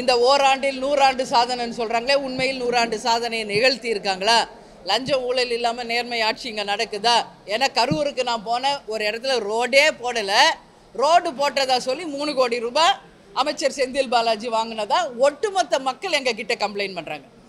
இந்த ஓராண்டில் நூறாண்டு சாதனைன்னு சொல்கிறாங்களே உண்மையில் நூறாண்டு சாதனையை நிகழ்த்தி இருக்காங்களா லஞ்ச ஊழல் இல்லாமல் நேர்மை ஆட்சி இங்கே நடக்குதா ஏன்னா கரூருக்கு நான் போனேன் ஒரு இடத்துல ரோடே போடலை ரோடு போட்டதா சொல்லி மூணு கோடி ரூபாய் அமைச்சர் செந்தில் பாலாஜி வாங்கினதா ஒட்டுமொத்த மக்கள் எங்ககிட்ட கம்ப்ளைண்ட் பண்ணுறாங்க